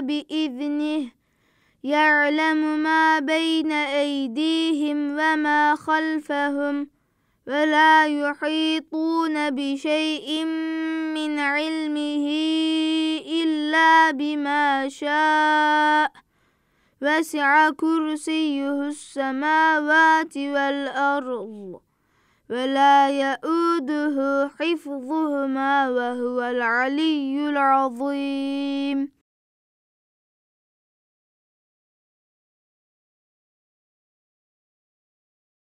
بإذنه يعلم ما بين أيديهم وما خلفهم ولا يحيطون بشيء من علمه إلا بما شاء وسع كرسيه السماوات والأرض ولا يؤده حفظهما وهو العلي العظيم